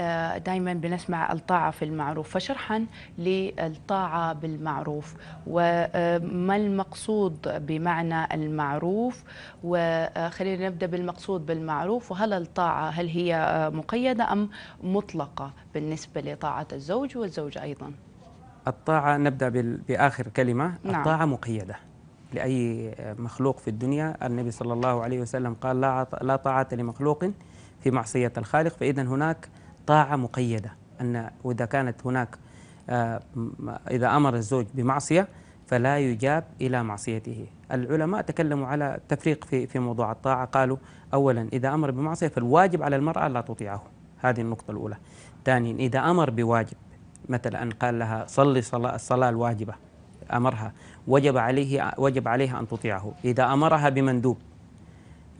آه، دائما بنسمع الطاعة في المعروف فشرحا للطاعة بالمعروف وما المقصود بمعنى المعروف وخلينا نبدأ بالمقصود بالمعروف وهل الطاعة هل هي مقيدة أم مطلقة بالنسبة لطاعة الزوج والزوجة أيضا الطاعة نبدأ بآخر كلمة نعم. الطاعة مقيدة لأي مخلوق في الدنيا النبي صلى الله عليه وسلم قال لا طاعة لمخلوق في معصية الخالق فإذا هناك طاعة مقيدة أن وإذا كانت هناك آه، إذا أمر الزوج بمعصية فلا يجاب إلى معصيته العلماء تكلموا على تفريق في في موضوع الطاعة قالوا أولا إذا أمر بمعصية فالواجب على المرأة لا تطيعه هذه النقطة الأولى ثانيا إذا أمر بواجب مثلا أن قال لها صلي صلاة الصلاة الواجبة أمرها وجب عليه وجب عليها أن تطيعه إذا أمرها بمندوب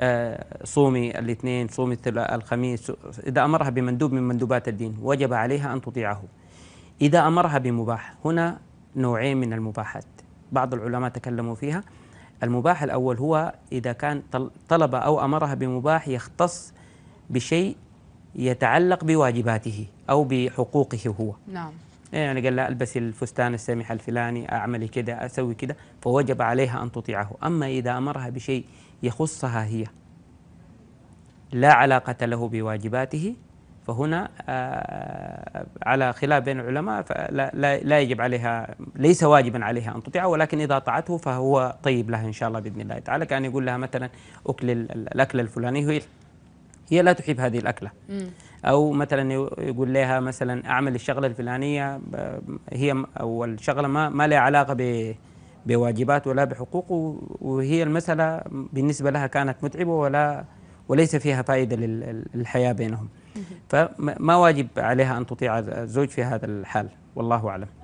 آه، صومي الاثنين صومي الخميس إذا أمرها بمندوب من مندوبات الدين وجب عليها أن تطيعه إذا أمرها بمباح هنا نوعين من المباحات بعض العلماء تكلموا فيها المباح الأول هو إذا كان طلب أو أمرها بمباح يختص بشيء يتعلق بواجباته أو بحقوقه هو نعم إيه، يعني قال لا البسي الفستان السامح الفلاني اعملي كذا اسوي كذا فوجب عليها ان تطيعه اما اذا امرها بشيء يخصها هي لا علاقه له بواجباته فهنا آه، آه، على خلاف بين العلماء فلا لا, لا يجب عليها ليس واجبا عليها ان تطيعه ولكن اذا طاعته فهو طيب لها ان شاء الله باذن الله تعالى كان يقول لها مثلا اكل الاكله الفلانيه هي هي لا تحب هذه الاكله او مثلا يقول لها مثلا اعمل الشغله الفلانيه هي او الشغله ما ما لها علاقه ب بواجبات ولا بحقوق وهي المساله بالنسبه لها كانت متعبه ولا وليس فيها فائده للحياه بينهم فما واجب عليها ان تطيع الزوج في هذا الحال والله اعلم